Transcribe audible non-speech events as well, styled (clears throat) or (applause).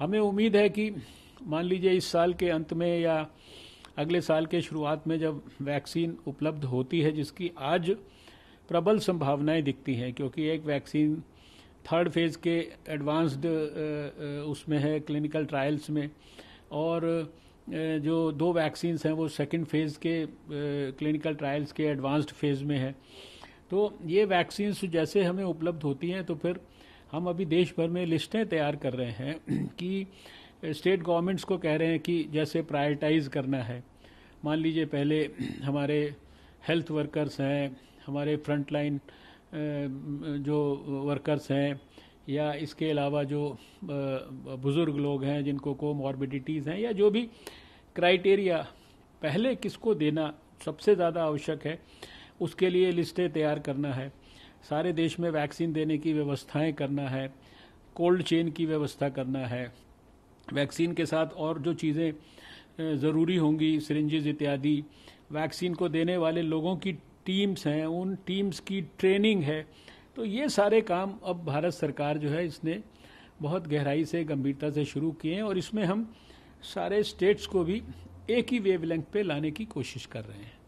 हमें उम्मीद है कि मान लीजिए इस साल के अंत में या अगले साल के शुरुआत में जब वैक्सीन उपलब्ध होती है जिसकी आज प्रबल संभावनाएं दिखती हैं क्योंकि एक वैक्सीन थर्ड फेज़ के एडवांस्ड उसमें है क्लिनिकल ट्रायल्स में और जो दो वैक्सीन्स हैं वो सेकंड फेज़ के क्लिनिकल ट्रायल्स के एडवांस्ड फेज़ में है तो ये वैक्सीन्स जैसे हमें उपलब्ध होती हैं तो फिर हम अभी देश भर में लिस्टें तैयार कर रहे हैं (clears throat) कि स्टेट गवर्नमेंट्स को कह रहे हैं कि जैसे प्रायोरिटाइज करना है मान लीजिए पहले (clears throat) हमारे हेल्थ वर्कर्स हैं हमारे फ्रंटलाइन जो वर्कर्स हैं या इसके अलावा जो बुज़ुर्ग लोग हैं जिनको को मॉर्बिडिटीज़ हैं या जो भी क्राइटेरिया पहले किसको देना सबसे ज़्यादा आवश्यक है उसके लिए लिस्टें तैयार करना है सारे देश में वैक्सीन देने की व्यवस्थाएं करना है कोल्ड चेन की व्यवस्था करना है वैक्सीन के साथ और जो चीज़ें ज़रूरी होंगी सरेंजेज इत्यादि वैक्सीन को देने वाले लोगों की टीम्स हैं उन टीम्स की ट्रेनिंग है तो ये सारे काम अब भारत सरकार जो है इसने बहुत गहराई से गंभीरता से शुरू किए हैं और इसमें हम सारे स्टेट्स को भी एक ही वेवलेंथ पे लाने की कोशिश कर रहे हैं